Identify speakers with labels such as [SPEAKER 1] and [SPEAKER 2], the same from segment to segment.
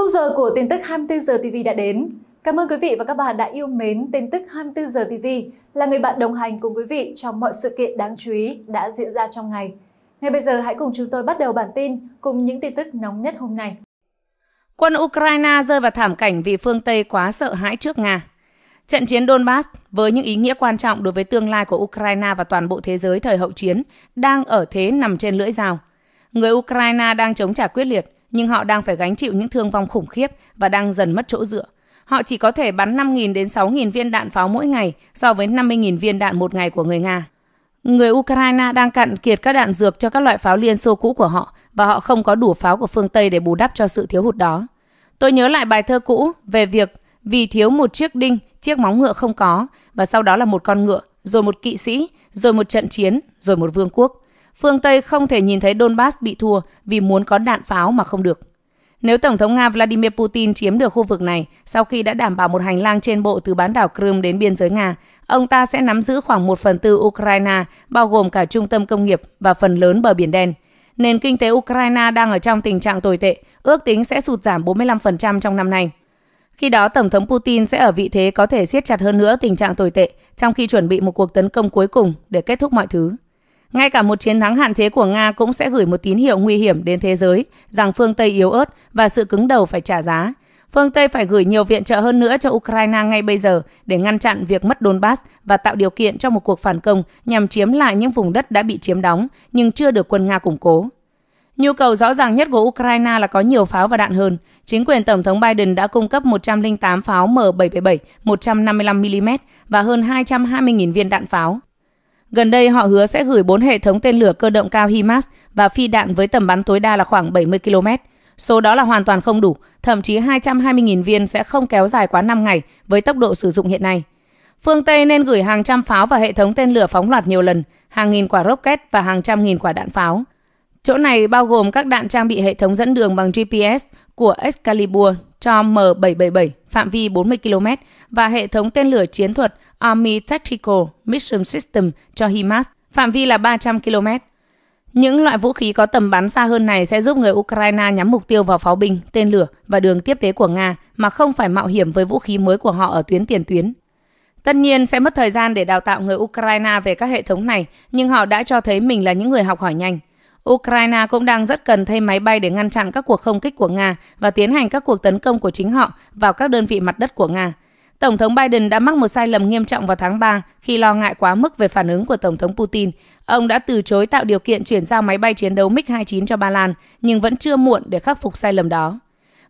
[SPEAKER 1] Khung giờ của tin tức 24 giờ TV đã đến. Cảm ơn quý vị và các bạn đã yêu mến tin tức 24 giờ TV là người bạn đồng hành cùng quý vị trong mọi sự kiện đáng chú ý đã diễn ra trong ngày. Ngay bây giờ hãy cùng chúng tôi bắt đầu bản tin cùng những tin tức nóng nhất hôm nay. Quân Ukraine rơi vào thảm cảnh vì phương Tây quá sợ hãi trước Nga. Trận chiến Donbass với những ý nghĩa quan trọng đối với tương lai của Ukraine và toàn bộ thế giới thời hậu chiến đang ở thế nằm trên lưỡi dao. Người Ukraine đang chống trả quyết liệt, nhưng họ đang phải gánh chịu những thương vong khủng khiếp và đang dần mất chỗ dựa. Họ chỉ có thể bắn 5.000 đến 6.000 viên đạn pháo mỗi ngày so với 50.000 viên đạn một ngày của người Nga. Người Ukraine đang cạn kiệt các đạn dược cho các loại pháo Liên Xô cũ của họ và họ không có đủ pháo của phương Tây để bù đắp cho sự thiếu hụt đó. Tôi nhớ lại bài thơ cũ về việc vì thiếu một chiếc đinh, chiếc móng ngựa không có và sau đó là một con ngựa, rồi một kỵ sĩ, rồi một trận chiến, rồi một vương quốc. Phương Tây không thể nhìn thấy Donbass bị thua vì muốn có đạn pháo mà không được. Nếu Tổng thống Nga Vladimir Putin chiếm được khu vực này sau khi đã đảm bảo một hành lang trên bộ từ bán đảo Crimea đến biên giới Nga, ông ta sẽ nắm giữ khoảng một phần tư Ukraine, bao gồm cả trung tâm công nghiệp và phần lớn bờ biển đen. Nền kinh tế Ukraine đang ở trong tình trạng tồi tệ, ước tính sẽ sụt giảm 45% trong năm nay. Khi đó, Tổng thống Putin sẽ ở vị thế có thể siết chặt hơn nữa tình trạng tồi tệ, trong khi chuẩn bị một cuộc tấn công cuối cùng để kết thúc mọi thứ. Ngay cả một chiến thắng hạn chế của Nga cũng sẽ gửi một tín hiệu nguy hiểm đến thế giới rằng phương Tây yếu ớt và sự cứng đầu phải trả giá. Phương Tây phải gửi nhiều viện trợ hơn nữa cho Ukraine ngay bây giờ để ngăn chặn việc mất Donbass và tạo điều kiện cho một cuộc phản công nhằm chiếm lại những vùng đất đã bị chiếm đóng nhưng chưa được quân Nga củng cố. Nhu cầu rõ ràng nhất của Ukraine là có nhiều pháo và đạn hơn. Chính quyền Tổng thống Biden đã cung cấp 108 pháo M777 155mm và hơn 220.000 viên đạn pháo. Gần đây họ hứa sẽ gửi 4 hệ thống tên lửa cơ động cao HIMARS và phi đạn với tầm bắn tối đa là khoảng 70 km. Số đó là hoàn toàn không đủ, thậm chí 220.000 viên sẽ không kéo dài quá 5 ngày với tốc độ sử dụng hiện nay. Phương Tây nên gửi hàng trăm pháo và hệ thống tên lửa phóng loạt nhiều lần, hàng nghìn quả rocket và hàng trăm nghìn quả đạn pháo. Chỗ này bao gồm các đạn trang bị hệ thống dẫn đường bằng GPS của Excalibur cho M777 phạm vi 40 km và hệ thống tên lửa chiến thuật Army Tactical Mission System cho HIMARS, phạm vi là 300 km. Những loại vũ khí có tầm bắn xa hơn này sẽ giúp người Ukraine nhắm mục tiêu vào pháo binh, tên lửa và đường tiếp tế của Nga mà không phải mạo hiểm với vũ khí mới của họ ở tuyến tiền tuyến. Tất nhiên sẽ mất thời gian để đào tạo người Ukraine về các hệ thống này, nhưng họ đã cho thấy mình là những người học hỏi nhanh. Ukraine cũng đang rất cần thêm máy bay để ngăn chặn các cuộc không kích của Nga và tiến hành các cuộc tấn công của chính họ vào các đơn vị mặt đất của Nga. Tổng thống Biden đã mắc một sai lầm nghiêm trọng vào tháng 3 khi lo ngại quá mức về phản ứng của Tổng thống Putin. Ông đã từ chối tạo điều kiện chuyển giao máy bay chiến đấu MiG-29 cho Ba Lan, nhưng vẫn chưa muộn để khắc phục sai lầm đó.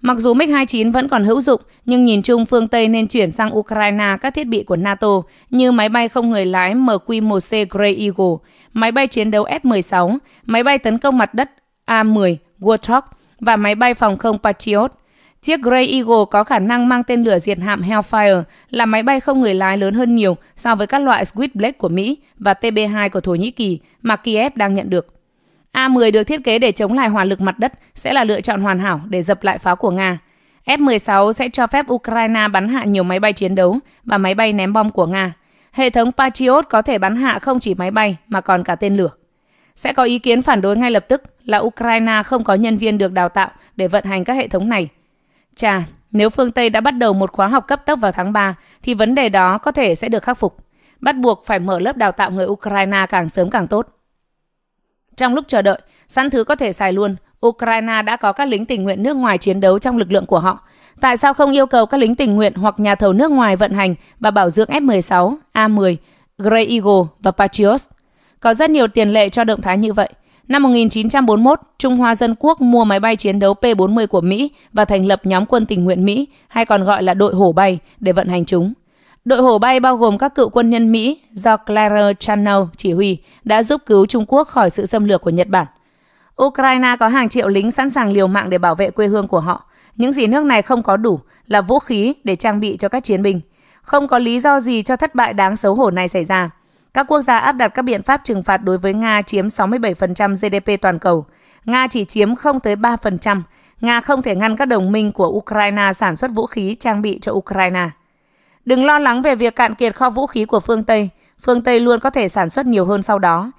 [SPEAKER 1] Mặc dù MiG-29 vẫn còn hữu dụng, nhưng nhìn chung phương Tây nên chuyển sang Ukraine các thiết bị của NATO như máy bay không người lái MQ-1C Grey Eagle, máy bay chiến đấu F-16, máy bay tấn công mặt đất A-10 Warthog và máy bay phòng không Patriot Chiếc Grey Eagle có khả năng mang tên lửa diệt hạm Hellfire là máy bay không người lái lớn hơn nhiều so với các loại Switchblade của Mỹ và TB2 của Thổ Nhĩ Kỳ mà Kiev đang nhận được. A-10 được thiết kế để chống lại hỏa lực mặt đất sẽ là lựa chọn hoàn hảo để dập lại pháo của Nga. F-16 sẽ cho phép Ukraine bắn hạ nhiều máy bay chiến đấu và máy bay ném bom của Nga. Hệ thống Patriot có thể bắn hạ không chỉ máy bay mà còn cả tên lửa. Sẽ có ý kiến phản đối ngay lập tức là Ukraine không có nhân viên được đào tạo để vận hành các hệ thống này – Chà, nếu phương Tây đã bắt đầu một khóa học cấp tốc vào tháng 3, thì vấn đề đó có thể sẽ được khắc phục. Bắt buộc phải mở lớp đào tạo người Ukraine càng sớm càng tốt. Trong lúc chờ đợi, sẵn thứ có thể xài luôn, Ukraine đã có các lính tình nguyện nước ngoài chiến đấu trong lực lượng của họ. Tại sao không yêu cầu các lính tình nguyện hoặc nhà thầu nước ngoài vận hành và bảo dưỡng F-16, A-10, Grey Eagle và Patriot? Có rất nhiều tiền lệ cho động thái như vậy. Năm 1941, Trung Hoa Dân Quốc mua máy bay chiến đấu P-40 của Mỹ và thành lập nhóm quân tình nguyện Mỹ, hay còn gọi là đội hổ bay, để vận hành chúng. Đội hổ bay bao gồm các cựu quân nhân Mỹ do Claire Channel chỉ huy đã giúp cứu Trung Quốc khỏi sự xâm lược của Nhật Bản. Ukraine có hàng triệu lính sẵn sàng liều mạng để bảo vệ quê hương của họ. Những gì nước này không có đủ là vũ khí để trang bị cho các chiến binh. Không có lý do gì cho thất bại đáng xấu hổ này xảy ra. Các quốc gia áp đặt các biện pháp trừng phạt đối với Nga chiếm 67% GDP toàn cầu. Nga chỉ chiếm không tới 3%. Nga không thể ngăn các đồng minh của Ukraine sản xuất vũ khí trang bị cho Ukraine. Đừng lo lắng về việc cạn kiệt kho vũ khí của phương Tây. Phương Tây luôn có thể sản xuất nhiều hơn sau đó.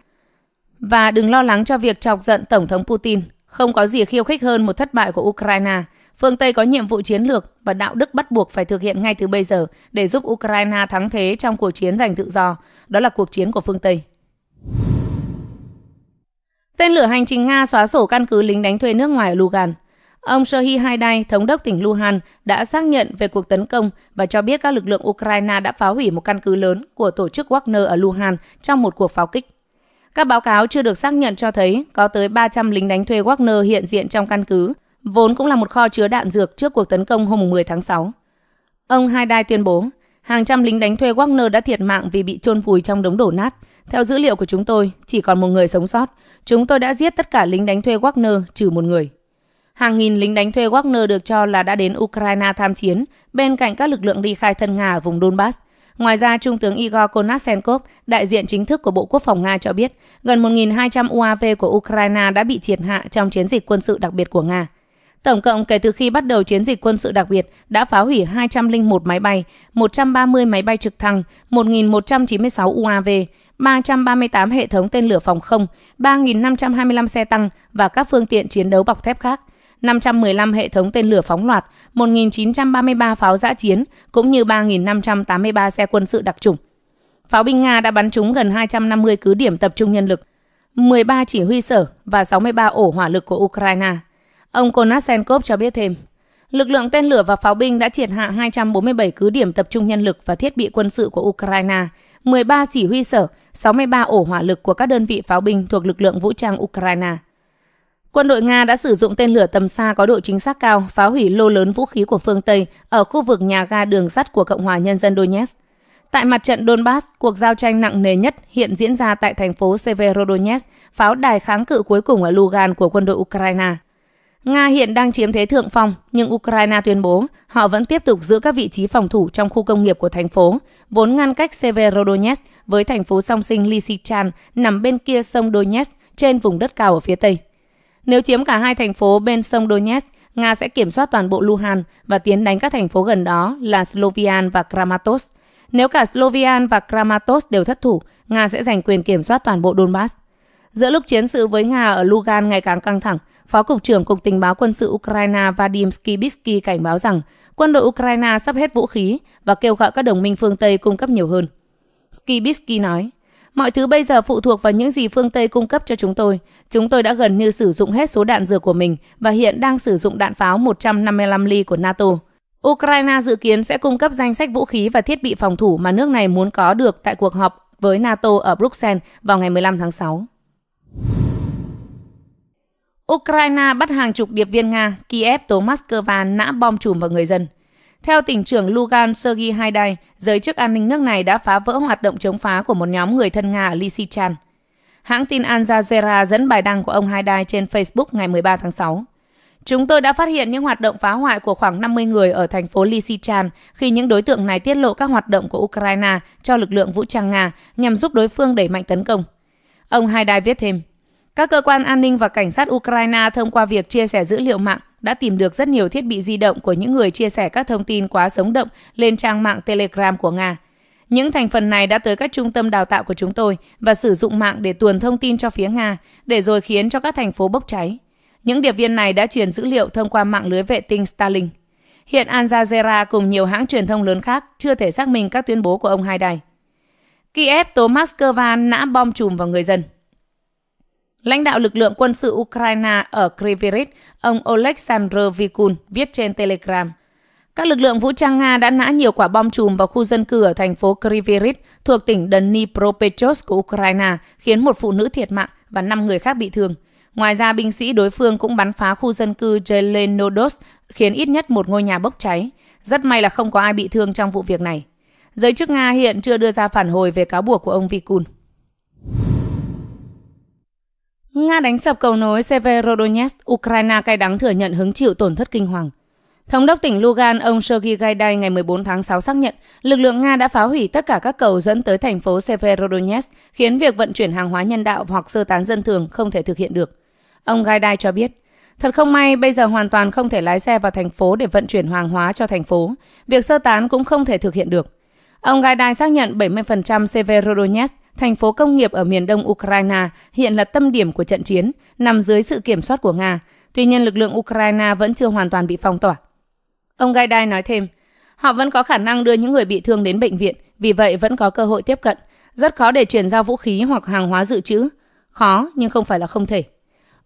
[SPEAKER 1] Và đừng lo lắng cho việc chọc giận Tổng thống Putin. Không có gì khiêu khích hơn một thất bại của Ukraine – Phương Tây có nhiệm vụ chiến lược và đạo đức bắt buộc phải thực hiện ngay từ bây giờ để giúp Ukraine thắng thế trong cuộc chiến giành tự do. Đó là cuộc chiến của phương Tây. Tên lửa hành trình Nga xóa sổ căn cứ lính đánh thuê nước ngoài ở Lugan. Ông Serhiy Haidai, thống đốc tỉnh Luhan, đã xác nhận về cuộc tấn công và cho biết các lực lượng Ukraine đã phá hủy một căn cứ lớn của tổ chức Wagner ở Luhan trong một cuộc pháo kích. Các báo cáo chưa được xác nhận cho thấy có tới 300 lính đánh thuê Wagner hiện diện trong căn cứ vốn cũng là một kho chứa đạn dược trước cuộc tấn công hôm 10 tháng 6. Ông Haidai tuyên bố, hàng trăm lính đánh thuê Wagner đã thiệt mạng vì bị chôn vùi trong đống đổ nát. Theo dữ liệu của chúng tôi, chỉ còn một người sống sót. Chúng tôi đã giết tất cả lính đánh thuê Wagner trừ một người. Hàng nghìn lính đánh thuê Wagner được cho là đã đến Ukraine tham chiến, bên cạnh các lực lượng ly khai thân Nga ở vùng Donbass. Ngoài ra, Trung tướng Igor Konashenkov, đại diện chính thức của Bộ Quốc phòng Nga cho biết, gần 1.200 UAV của Ukraine đã bị triệt hạ trong chiến dịch quân sự đặc biệt của Nga. Tổng cộng kể từ khi bắt đầu chiến dịch quân sự đặc biệt đã phá hủy 201 máy bay, 130 máy bay trực thăng, 1.196 UAV, 338 hệ thống tên lửa phòng không, 3.525 xe tăng và các phương tiện chiến đấu bọc thép khác, 515 hệ thống tên lửa phóng loạt, 1.933 pháo giã chiến cũng như 3.583 xe quân sự đặc chủng. Pháo binh Nga đã bắn trúng gần 250 cứ điểm tập trung nhân lực, 13 chỉ huy sở và 63 ổ hỏa lực của Ukraine. Ông Konashenkov cho biết thêm, lực lượng tên lửa và pháo binh đã triệt hạ 247 cứ điểm tập trung nhân lực và thiết bị quân sự của Ukraine, 13 chỉ huy sở, 63 ổ hỏa lực của các đơn vị pháo binh thuộc lực lượng vũ trang Ukraine. Quân đội Nga đã sử dụng tên lửa tầm xa có độ chính xác cao phá hủy lô lớn vũ khí của phương Tây ở khu vực nhà ga đường sắt của Cộng hòa Nhân dân Donetsk. Tại mặt trận Donbass, cuộc giao tranh nặng nề nhất hiện diễn ra tại thành phố Severodonetsk, pháo đài kháng cự cuối cùng ở Lugan của quân đội Ukraine. Nga hiện đang chiếm thế thượng phong, nhưng Ukraine tuyên bố họ vẫn tiếp tục giữ các vị trí phòng thủ trong khu công nghiệp của thành phố, vốn ngăn cách Severodonetsk với thành phố song sinh Lysychan nằm bên kia sông Donetsk trên vùng đất cao ở phía Tây. Nếu chiếm cả hai thành phố bên sông Donetsk, Nga sẽ kiểm soát toàn bộ Luhan và tiến đánh các thành phố gần đó là Slovian và Kramatorsk. Nếu cả Slovian và Kramatorsk đều thất thủ, Nga sẽ giành quyền kiểm soát toàn bộ Donbass. Giữa lúc chiến sự với Nga ở Lugan ngày càng căng thẳng, Phó Cục trưởng Cục Tình báo Quân sự Ukraine Vadim Skibitsky cảnh báo rằng quân đội Ukraine sắp hết vũ khí và kêu gọi các đồng minh phương Tây cung cấp nhiều hơn. Skibitsky nói, Mọi thứ bây giờ phụ thuộc vào những gì phương Tây cung cấp cho chúng tôi. Chúng tôi đã gần như sử dụng hết số đạn dược của mình và hiện đang sử dụng đạn pháo 155 ly của NATO. Ukraine dự kiến sẽ cung cấp danh sách vũ khí và thiết bị phòng thủ mà nước này muốn có được tại cuộc họp với NATO ở Bruxelles vào ngày 15 tháng 6. Ukraine bắt hàng chục điệp viên Nga, Kiev tố Moscow nã bom chùm vào người dân. Theo tỉnh trưởng Lugan Sergei Haidai, giới chức an ninh nước này đã phá vỡ hoạt động chống phá của một nhóm người thân Nga ở Lysychan. Hãng tin Al Jazeera dẫn bài đăng của ông Haidai trên Facebook ngày 13 tháng 6. Chúng tôi đã phát hiện những hoạt động phá hoại của khoảng 50 người ở thành phố Lysychan khi những đối tượng này tiết lộ các hoạt động của Ukraine cho lực lượng vũ trang Nga nhằm giúp đối phương đẩy mạnh tấn công. Ông Haidai viết thêm, các cơ quan an ninh và cảnh sát Ukraine thông qua việc chia sẻ dữ liệu mạng đã tìm được rất nhiều thiết bị di động của những người chia sẻ các thông tin quá sống động lên trang mạng Telegram của Nga. Những thành phần này đã tới các trung tâm đào tạo của chúng tôi và sử dụng mạng để tuồn thông tin cho phía Nga, để rồi khiến cho các thành phố bốc cháy. Những điệp viên này đã truyền dữ liệu thông qua mạng lưới vệ tinh Starlink. Hiện Al Jazeera cùng nhiều hãng truyền thông lớn khác chưa thể xác minh các tuyên bố của ông Haidai. Kiev tố Moscow nã bom chùm vào người dân. Lãnh đạo lực lượng quân sự Ukraine ở Kryvyi ông Oleksandr Vikun, viết trên Telegram. Các lực lượng vũ trang Nga đã nã nhiều quả bom chùm vào khu dân cư ở thành phố Kryvyi thuộc tỉnh Dnipropetrovsk của Ukraine, khiến một phụ nữ thiệt mạng và 5 người khác bị thương. Ngoài ra, binh sĩ đối phương cũng bắn phá khu dân cư Jelenodos, khiến ít nhất một ngôi nhà bốc cháy. Rất may là không có ai bị thương trong vụ việc này. Giới chức Nga hiện chưa đưa ra phản hồi về cáo buộc của ông Vikun. Nga đánh sập cầu nối Severodonetsk, Ukraine cay đắng thừa nhận hứng chịu tổn thất kinh hoàng. Thống đốc tỉnh Lugan, ông Sergei Gaidai ngày 14 tháng 6 xác nhận lực lượng Nga đã phá hủy tất cả các cầu dẫn tới thành phố Severodonetsk, khiến việc vận chuyển hàng hóa nhân đạo hoặc sơ tán dân thường không thể thực hiện được. Ông Gaidai cho biết, Thật không may, bây giờ hoàn toàn không thể lái xe vào thành phố để vận chuyển hàng hóa cho thành phố. Việc sơ tán cũng không thể thực hiện được. Ông Gaidai xác nhận 70% Severodonetsk, thành phố công nghiệp ở miền đông Ukraine, hiện là tâm điểm của trận chiến, nằm dưới sự kiểm soát của Nga. Tuy nhiên, lực lượng Ukraine vẫn chưa hoàn toàn bị phong tỏa. Ông Gaidai nói thêm, họ vẫn có khả năng đưa những người bị thương đến bệnh viện, vì vậy vẫn có cơ hội tiếp cận. Rất khó để chuyển giao vũ khí hoặc hàng hóa dự trữ. Khó nhưng không phải là không thể.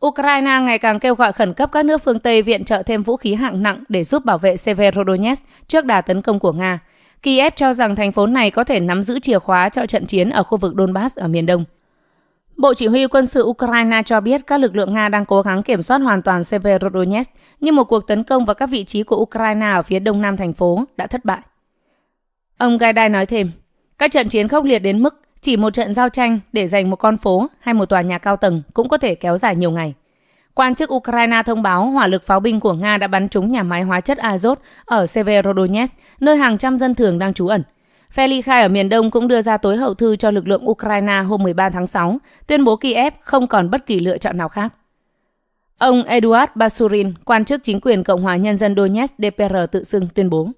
[SPEAKER 1] Ukraine ngày càng kêu gọi khẩn cấp các nước phương Tây viện trợ thêm vũ khí hạng nặng để giúp bảo vệ Severodonetsk trước đà tấn công của Nga. Kiev cho rằng thành phố này có thể nắm giữ chìa khóa cho trận chiến ở khu vực Donbass ở miền Đông. Bộ Chỉ huy quân sự Ukraine cho biết các lực lượng Nga đang cố gắng kiểm soát hoàn toàn Severodonetsk như một cuộc tấn công vào các vị trí của Ukraine ở phía đông nam thành phố đã thất bại. Ông Gaidai nói thêm, các trận chiến khốc liệt đến mức chỉ một trận giao tranh để giành một con phố hay một tòa nhà cao tầng cũng có thể kéo dài nhiều ngày. Quan chức Ukraine thông báo hỏa lực pháo binh của Nga đã bắn trúng nhà máy hóa chất Azov ở Severodonetsk, nơi hàng trăm dân thường đang trú ẩn. Phe ly Khai ở miền đông cũng đưa ra tối hậu thư cho lực lượng Ukraine hôm 13 tháng 6, tuyên bố Kiev không còn bất kỳ lựa chọn nào khác. Ông Eduard Basurin, quan chức chính quyền Cộng hòa Nhân dân Donetsk DPR tự xưng tuyên bố.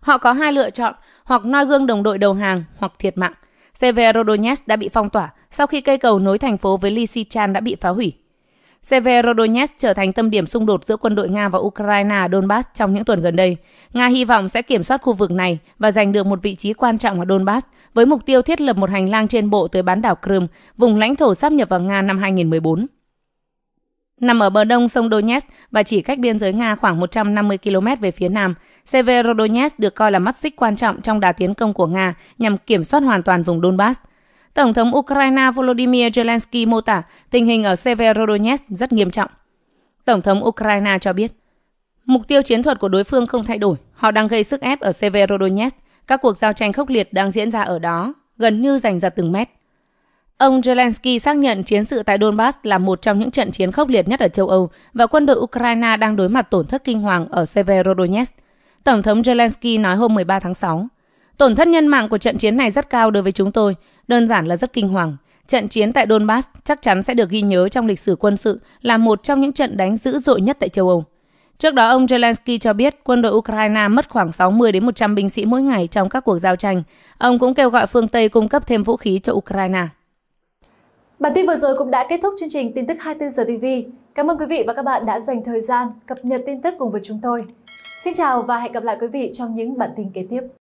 [SPEAKER 1] Họ có hai lựa chọn, hoặc noi gương đồng đội đầu hàng hoặc thiệt mạng. Severodonetsk đã bị phong tỏa sau khi cây cầu nối thành phố với Lysychan đã bị phá hủy. Severodonetsk trở thành tâm điểm xung đột giữa quân đội Nga và Ukraine ở Donbass trong những tuần gần đây. Nga hy vọng sẽ kiểm soát khu vực này và giành được một vị trí quan trọng ở Donbass với mục tiêu thiết lập một hành lang trên bộ tới bán đảo Crimea, vùng lãnh thổ sắp nhập vào Nga năm 2014. Nằm ở bờ đông sông Donetsk và chỉ cách biên giới Nga khoảng 150 km về phía nam, Severodonetsk được coi là mắt xích quan trọng trong đà tiến công của Nga nhằm kiểm soát hoàn toàn vùng Donbass – Tổng thống Ukraine Volodymyr Zelensky mô tả tình hình ở Severodonetsk rất nghiêm trọng. Tổng thống Ukraine cho biết, mục tiêu chiến thuật của đối phương không thay đổi, họ đang gây sức ép ở Severodonetsk, các cuộc giao tranh khốc liệt đang diễn ra ở đó, gần như giành giật từng mét. Ông Zelensky xác nhận chiến sự tại Donbass là một trong những trận chiến khốc liệt nhất ở châu Âu và quân đội Ukraine đang đối mặt tổn thất kinh hoàng ở Severodonetsk. Tổng thống Zelensky nói hôm 13 tháng 6, Tổn thất nhân mạng của trận chiến này rất cao đối với chúng tôi, đơn giản là rất kinh hoàng. Trận chiến tại Donbass chắc chắn sẽ được ghi nhớ trong lịch sử quân sự là một trong những trận đánh dữ dội nhất tại châu Âu. Trước đó, ông Zelensky cho biết quân đội Ukraine mất khoảng 60 đến 100 binh sĩ mỗi ngày trong các cuộc giao tranh. Ông cũng kêu gọi phương Tây cung cấp thêm vũ khí cho Ukraine. Bản tin vừa rồi cũng đã kết thúc chương trình tin tức 24 giờ TV. Cảm ơn quý vị và các bạn đã dành thời gian cập nhật tin tức cùng với chúng tôi. Xin chào và hẹn gặp lại quý vị trong những bản tin kế tiếp.